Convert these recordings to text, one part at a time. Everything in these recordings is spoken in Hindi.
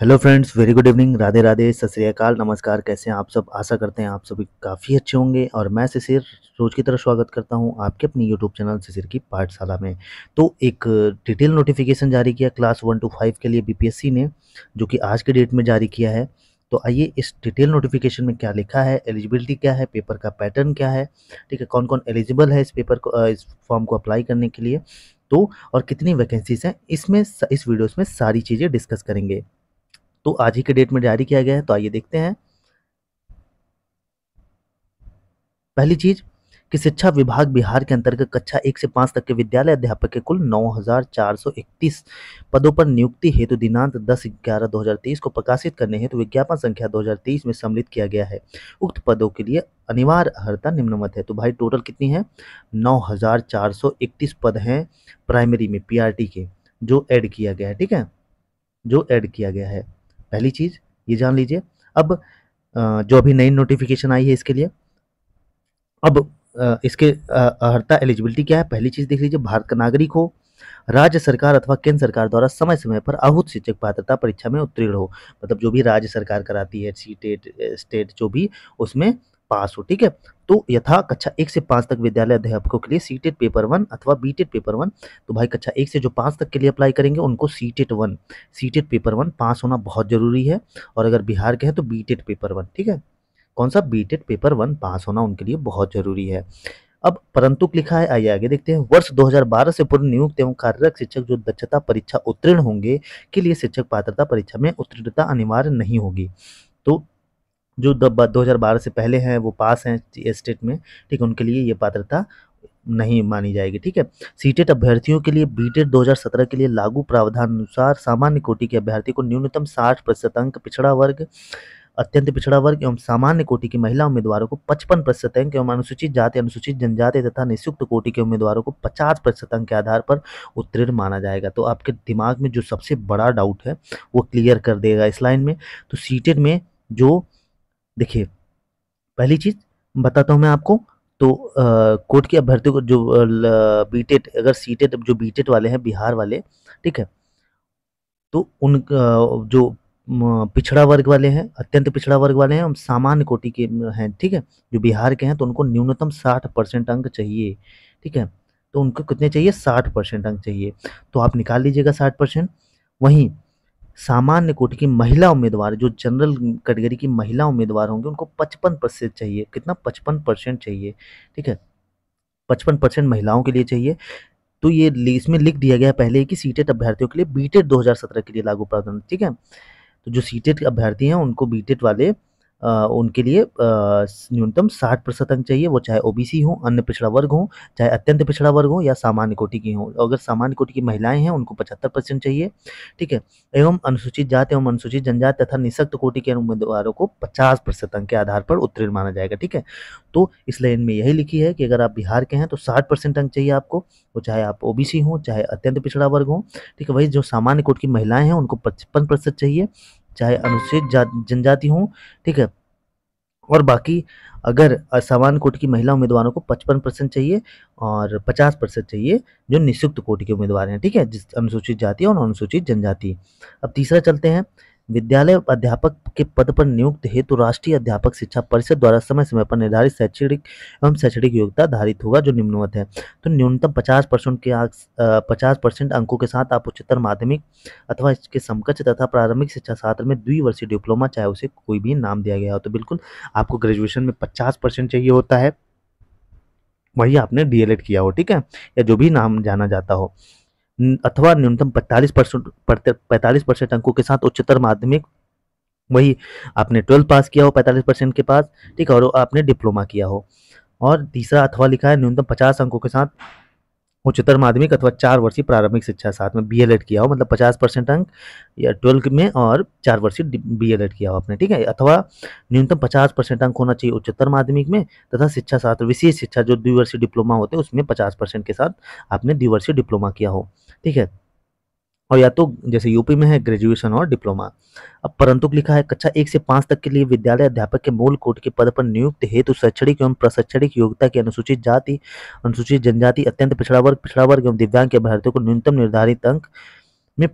hello friends very good evening Radhe Radhe सत श्रीकाल नमस्कार कैसे हैं आप सब आशा करते हैं आप सभी काफ़ी अच्छे होंगे और मैं शिशिर रोज की तरह स्वागत करता हूं आपके अपनी यूट्यूब चैनल शिशिर की पाठशाला में तो एक डिटेल नोटिफिकेशन जारी किया क्लास वन टू फाइव के लिए बीपीएससी ने जो कि आज के डेट में जारी किया है तो आइए इस डिटेल नोटिफिकेशन में क्या लिखा है एलिजिबिलिटी क्या है पेपर का पैटर्न क्या है ठीक है कौन कौन एलिजिबल है इस पेपर को इस फॉर्म को अप्लाई करने के लिए तो और कितनी वैकेंसीज हैं इसमें इस वीडियोज में सारी चीज़ें डिस्कस करेंगे तो आज ही के डेट में जारी किया गया है तो आइए देखते हैं पहली चीज कि शिक्षा विभाग बिहार के अंतर्गत कक्षा एक से पाँच तक के विद्यालय अध्यापक के कुल 9,431 पदों पर नियुक्ति हेतु दिनांक 10 ग्यारह 2023 को प्रकाशित करने हेतु विज्ञापन संख्या 2023 में सम्मिलित किया गया है उक्त पदों के लिए अनिवार्य अर्ता निम्नमत है तो भाई टोटल कितनी है 9,431 पद हैं प्राइमरी में पी के जो एड किया गया है ठीक है जो एड किया गया है पहली चीज़ ये जान लीजिए अब जो अभी नई नोटिफिकेशन आई है इसके लिए अब इसके अर्ता एलिजिबिलिटी क्या है पहली चीज़ देख लीजिए भारत का नागरिक हो राज्य सरकार अथवा केंद्र सरकार द्वारा समय समय पर आहूत शिक्षक पात्रता परीक्षा में उत्तीर्ण हो मतलब जो भी राज्य सरकार कराती है सी टेट स्टेट जो भी उसमें पास हो ठीक है तो यथा कक्षा एक से पाँच तक विद्यालय अध्यापकों के लिए सी पेपर वन अथवा बी पेपर वन तो भाई कक्षा एक से जो पाँच तक के लिए अप्लाई करेंगे उनको C TET one C paper one pass होना बहुत ज़रूरी है और अगर बिहार के हैं तो बी पेपर वन ठीक है कौन सा बी पेपर वन पास होना उनके लिए बहुत ज़रूरी है अब परंतु लिखा है आइए आगे देखते हैं वर्ष 2012 से पूर्व नियुक्त एवं कार्यरत शिक्षक जो दक्षता परीक्षा उत्तीर्ण होंगे के लिए शिक्षक पात्रता परीक्षा में उत्तीर्णता अनिवार्य नहीं होगी तो जो दो हज़ार बारह से पहले हैं वो पास हैं स्टेट में ठीक है उनके लिए ये पात्रता नहीं मानी जाएगी ठीक है सीटेट अभ्यर्थियों के लिए बीटेट 2017 के लिए लागू प्रावधान अनुसार सामान्य कोटि के अभ्यर्थी को न्यूनतम 60 प्रतिशत अंक पिछड़ा वर्ग अत्यंत पिछड़ा वर्ग एवं सामान्य कोटि की महिला उम्मीदवारों को पचपन प्रतिशत अंक एवं अनुसूचित जाति अनुसूचित जनजाति तथा निःशुक्त कोटि के उम्मीदवारों को पचास प्रतिशत अंक के आधार पर उत्तीर्ण माना जाएगा तो आपके दिमाग में जो सबसे बड़ा डाउट है वो क्लियर कर देगा इस लाइन में तो सीटेड में जो देखिए पहली चीज़ बताता हूँ मैं आपको तो कोर्ट की अभ्यर्थियों को जो बीटेट अगर सीटेट जो बीटेट वाले हैं बिहार वाले ठीक है तो उन जो पिछड़ा वर्ग वाले हैं अत्यंत पिछड़ा वर्ग वाले हैं हम सामान्य कोटि के हैं ठीक है जो बिहार के हैं तो उनको न्यूनतम साठ परसेंट अंक चाहिए ठीक है तो उनको कितने चाहिए साठ परसेंट अंक चाहिए तो आप निकाल लीजिएगा साठ परसेंट वहीं सामान्य कोटि की महिला उम्मीदवार जो जनरल कैटेगरी की महिला उम्मीदवार होंगे उनको पचपन परसेंट चाहिए कितना पचपन परसेंट चाहिए ठीक है पचपन परसेंट महिलाओं के लिए चाहिए तो ये इसमें लिख दिया गया पहले कि सीटेट अभ्यर्थियों के लिए बीटेट 2017 e के लिए लागू प्रावधान ठीक है तो जो सीटेट e अभ्यर्थी हैं उनको बीटेट e वाले उनके लिए न्यूनतम साठ प्रतिशत अंक चाहिए वो चाहे ओबीसी हो अन्य पिछड़ा वर्ग हो चाहे अत्यंत पिछड़ा वर्ग हो या सामान्य कोटि की हो अगर सामान्य कोटि की महिलाएं हैं उनको पचहत्तर परसेंट चाहिए ठीक है एवं अनुसूचित जाति एवं अनुसूचित जनजाति तथा निशक्त कोटि के उम्मीदवारों को पचास प्रतिशत अंक के आधार पर उत्तीर्ण माना जाएगा ठीक है तो इस लाइन में यही लिखी है कि अगर आप बिहार के हैं तो साठ परसेंट अंक चाहिए आपको वो चाहे आप ओबीसी हों चाहे अत्यंत पिछड़ा वर्ग हो ठीक है वही जो सामान्य कोट की महिलाएं हैं उनको पचपन प्रतिशत चाहिए चाहे अनुसूचित जनजाति हों ठीक है और बाकी अगर असामान्य कोटि की महिला उम्मीदवारों को 55 परसेंट चाहिए और 50 परसेंट चाहिए जो निशुक्त कोटि के उम्मीदवार हैं ठीक है जिस अनुसूचित जाति और अनुसूचित जनजाति अब तीसरा चलते हैं विद्यालय अध्यापक के पद पर नियुक्त हेतु राष्ट्रीय अध्यापक शिक्षा परिषद द्वारा समय समय पर निर्धारित शैक्षणिक एवं शैक्षणिक योग्यता आधारित होगा जो निम्नवत है तो न्यूनतम पचास परसेंट के पचास परसेंट अंकों के साथ आप उच्चतर माध्यमिक अथवा इसके समकक्ष तथा प्रारंभिक शिक्षा शास्त्र में द्विवर्षीय डिप्लोमा चाहे उसे कोई भी नाम दिया गया हो तो बिल्कुल आपको ग्रेजुएशन में पचास परसेंट चाहिए होता है वही आपने डी किया हो ठीक है या जो भी नाम जाना जाता हो अथवा न्यूनतम 45 परसेंट पैंतालीस परसेंट अंकों के साथ उच्चतर माध्यमिक वही आपने ट्वेल्थ पास किया हो पैंतालीस परसेंट के पास ठीक है और आपने डिप्लोमा किया हो और तीसरा अथवा लिखा है न्यूनतम पचास अंकों के साथ उच्चतर माध्यमिक अथवा चार वर्षीय प्रारंभिक शिक्षा साथ में बी किया हो मतलब पचास परसेंट अंक या ट्वेल्थ में और चार वर्षीय एड किया हो आपने ठीक है अथवा न्यूनतम पचास परसेंट अंक होना चाहिए उच्चतर माध्यमिक में तथा शिक्षा साथ विशेष शिक्षा जो द्विवर्षीय डिप्लोमा होते हैं उसमें पचास परसेंट के साथ आपने द्विवर्षीय डिप्लोमा किया हो ठीक है और या तो जैसे यूपी में है ग्रेजुएशन और डिप्लोमा अब परंतु लिखा है कक्षा एक से पाँच तक के लिए विद्यालय अध्यापक के मूल कोट के पद पर नियुक्त हेतु शैक्षणिक एवं प्रशैक्षणिक योग्यता की अनुसूचित जाति अनुसूचित जनजाति अत्यंत पिछड़ा वर्ग पिछड़ा वर्ग एवं दिव्यांग के अभ्यर्थियों को न्यूनतम निर्धारित अंक में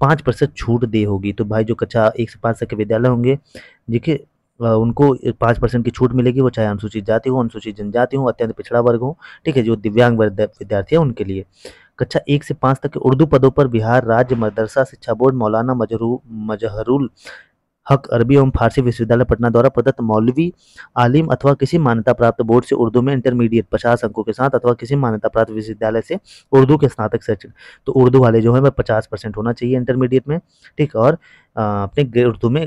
पाँच परसेंट छूट दे होगी तो भाई जो कक्षा एक से पाँच तक के विद्यालय होंगे देखिए उनको पाँच परसेंट की छूट मिलेगी वो चाहे अनुसूचित जाति हो अनुसूचित जनजाति हो अत्यंत पिछड़ा वर्ग हो ठीक है जो दिव्यांग विद्यार्थी है उनके लिए कक्षा एक से पाँच तक के उर्दू पदों पर बिहार राज्य मदरसा शिक्षा बोर्ड मौलाना मजरू मजहरुल हक अरबी एवं फारसी विश्वविद्यालय पटना द्वारा प्रदत्त मौलवी आलिम अथवा किसी मान्यता प्राप्त बोर्ड से उर्दू में इंटरमीडिएट पचास अंकों के साथ अथवा किसी मान्यता प्राप्त विश्वविद्यालय से उर्दू के स्नातक सेक्शन तो उर्दू वाले जो है वह पचास परसेंट होना चाहिए इंटरमीडिएट में ठीक और अपने उर्दू में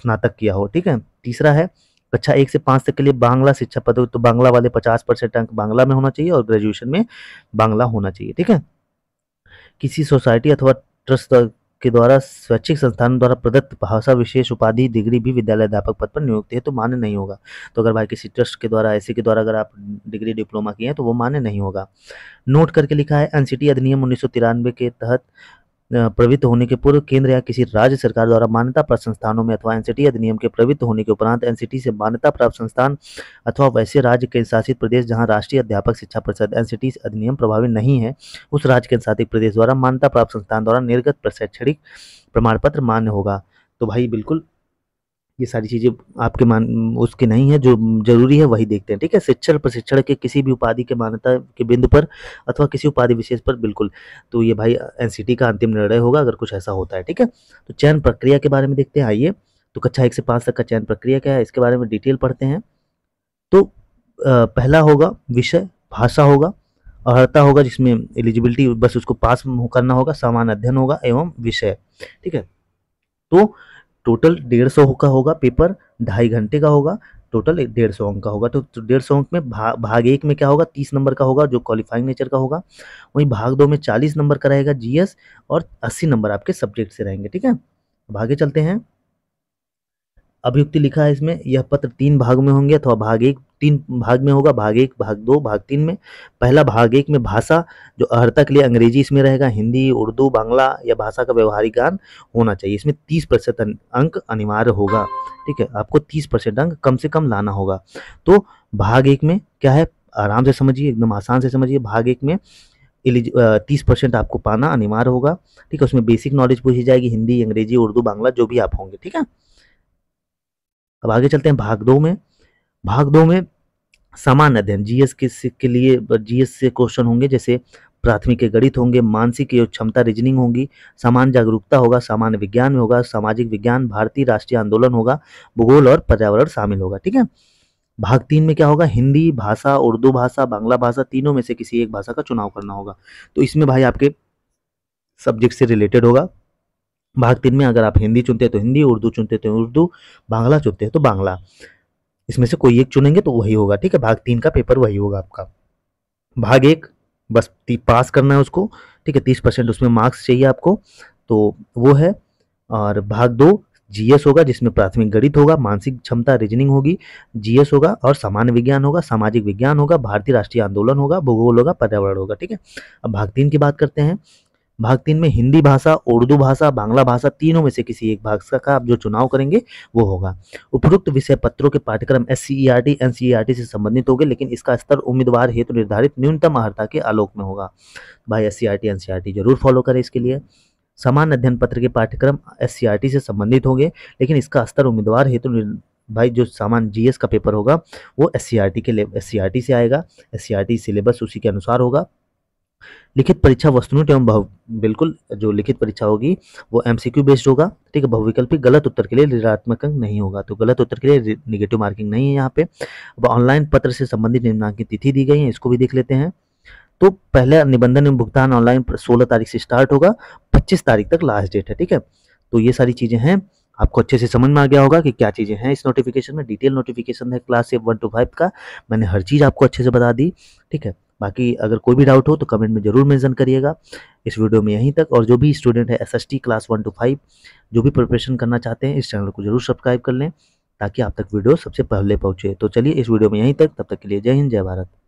स्नातक किया हो ठीक है तीसरा है कक्षा अच्छा, एक से पाँच तक के लिए बांग्ला शिक्षा पद तो बांग्ला वाले पचास परसेंट अंक बांग्ला में होना चाहिए और ग्रेजुएशन में बांग्ला होना चाहिए ठीक है किसी सोसाइटी अथवा ट्रस्ट के द्वारा स्वैच्छिक संस्थान द्वारा प्रदत्त भाषा विशेष उपाधि डिग्री भी विद्यालय अध्यापक पद पर नियुक्ति है तो मान्य नहीं होगा तो अगर भाई किसी ट्रस्ट के द्वारा ऐसे के द्वारा अगर आप डिग्री डिप्लोमा किए हैं तो वो मान्य नहीं होगा नोट करके लिखा है एनसीटी अधिनियम उन्नीस के तहत प्रवृत्त होने के पूर्व केंद्र या किसी राज्य सरकार द्वारा मान्यता प्राप्त संस्थानों में अथवा एनसीटी अधिनियम के प्रवृत्त होने के उपरांत एनसीटी से मान्यता प्राप्त संस्थान अथवा वैसे राज्य के शासित प्रदेश जहां राष्ट्रीय अध्यापक शिक्षा परिषद एनसीटी अधिनियम प्रभावी नहीं है उस राज्य के शासित प्रदेश द्वारा मान्यता प्राप्त संस्थान द्वारा निर्गत प्रशैक्षणिक प्रमाण पत्र मान्य होगा तो भाई बिल्कुल ये सारी चीज़ें आपके मान उसके नहीं है जो जरूरी है वही देखते हैं ठीक है शिक्षण प्रशिक्षण के किसी भी उपाधि के मान्यता के बिंदु पर अथवा किसी उपाधि विशेष पर बिल्कुल तो ये भाई एन का अंतिम निर्णय होगा अगर कुछ ऐसा होता है ठीक है तो चयन प्रक्रिया के बारे में देखते हैं आइए तो कक्षा एक से पाँच तक का चयन प्रक्रिया क्या है इसके बारे में डिटेल पढ़ते हैं तो पहला होगा विषय भाषा होगा अर्ता होगा जिसमें एलिजिबिलिटी बस उसको पास करना होगा सामान्य अध्ययन होगा एवं विषय ठीक है तो टोटल डेढ़ सौ का होगा पेपर ढाई घंटे का होगा टोटल डेढ़ सौ अंक का होगा तो, तो डेढ़ सौ अंक में भा, भाग एक में क्या होगा तीस नंबर का होगा जो क्वालिफाइंग नेचर का होगा वहीं भाग दो में चालीस नंबर का रहेगा जीएस और अस्सी नंबर आपके सब्जेक्ट से रहेंगे ठीक है भागे चलते हैं अभियुक्ति लिखा है इसमें यह पत्र तीन भाग में होंगे अथवा भाग एक तीन भाग में होगा भाग एक भाग दो भाग तीन में पहला भाग एक में भाषा जो अर्हता के लिए अंग्रेजी इसमें रहेगा हिंदी उर्दू बांग्ला या भाषा का व्यवहारिक ज्ञान होना चाहिए इसमें तीस प्रतिशत अंक अनिवार्य होगा ठीक है आपको तीस प्रतिशत अंक कम से कम लाना होगा तो भाग एक में क्या है आराम से समझिए एकदम आसान से समझिए भाग एक में एलिज तीस परसेंट आपको पाना अनिवार्य होगा ठीक है उसमें बेसिक नॉलेज पूछी जाएगी हिंदी अंग्रेजी उर्दू बांग्ला जो भी आप होंगे ठीक है अब आगे चलते हैं भाग दो में भाग दो में सामान्य अध्ययन जीएस के के लिए जीएस से क्वेश्चन होंगे जैसे प्राथमिक के गणित होंगे मानसिक एवं क्षमता रीजनिंग होगी सामान्य जागरूकता होगा सामान्य विज्ञान में होगा सामाजिक विज्ञान भारतीय राष्ट्रीय आंदोलन होगा भूगोल और पर्यावरण शामिल होगा ठीक है भाग तीन में क्या होगा हिंदी भाषा उर्दू भाषा बांग्ला भाषा तीनों में से किसी एक भाषा का चुनाव करना होगा तो इसमें भाई आपके सब्जेक्ट से रिलेटेड होगा भाग तीन में अगर आप हिंदी चुनते हैं तो हिंदी उर्दू चुनते हैं तो उर्दू बांग्ला चुनते हैं तो बांग्ला इसमें से कोई एक चुनेंगे तो वही होगा ठीक है भाग तीन का पेपर वही होगा आपका भाग एक बस पास करना है उसको ठीक है तीस परसेंट उसमें मार्क्स चाहिए आपको तो वो है और भाग दो जीएस होगा जिसमें प्राथमिक गणित होगा मानसिक क्षमता रीजनिंग होगी जीएस होगा और सामान्य विज्ञान होगा सामाजिक विज्ञान होगा भारतीय राष्ट्रीय आंदोलन होगा भूगोल होगा पर्यावरण होगा ठीक है अब भाग तीन की बात करते हैं भाग तीन में हिंदी भाषा उर्दू भाषा बांग्ला भाषा तीनों में से किसी एक भाषा का आप जो चुनाव करेंगे वो होगा उपयुक्त विषय पत्रों के पाठ्यक्रम S C E R R T T N C E से संबंधित होंगे लेकिन इसका स्तर उम्मीदवार हेतु तो निर्धारित न्यूनतम अर्हता के आलोक में होगा भाई S C R R T T N C जरूर फॉलो करें इसके लिए समान अध्ययन पत्र के पाठ्यक्रम एस सी आर टी से संबंधित होंगे लेकिन इसका स्तर उम्मीदवार हेतु भाई जो सामान जीएस का पेपर होगा वो एस सी आर टी के एस सी आर टी से आएगा S C R T syllabus उसी के अनुसार होगा लिखित परीक्षा वस्तुनिष्ठ एवं बहु बिल्कुल जो लिखित परीक्षा होगी वो एमसीक्यू बेस्ड होगा ठीक है बहुविकल्पी गलत उत्तर के लिए ऋणात्मक अंक नहीं होगा तो गलत उत्तर के लिए निगेटिव मार्किंग नहीं है यहाँ पे अब ऑनलाइन पत्र से संबंधित निम्नांकित तिथि दी गई है इसको भी देख लेते हैं तो पहले निबंधन एवं भुगतान ऑनलाइन सोलह तारीख से स्टार्ट होगा पच्चीस तारीख तक लास्ट डेट है ठीक है तो ये सारी चीज़ें हैं आपको अच्छे से समझ में आ गया होगा कि क्या चीज़ें हैं इस नोटिफिकेशन में डिटेल नोटिफिकेशन है class F one two five का मैंने हर चीज़ आपको अच्छे से बता दी ठीक है बाकी अगर कोई भी डाउट हो तो कमेंट में ज़रूर मेंशन करिएगा इस वीडियो में यहीं तक और जो भी स्टूडेंट है SST class one two five जो भी प्रिपरेशन करना चाहते हैं इस चैनल को जरूर सब्सक्राइब कर लें ताकि आप तक वीडियो सबसे पहले पहुँचे तो चलिए इस वीडियो में यहीं तक तब तक के लिए जय हिंद जय भारत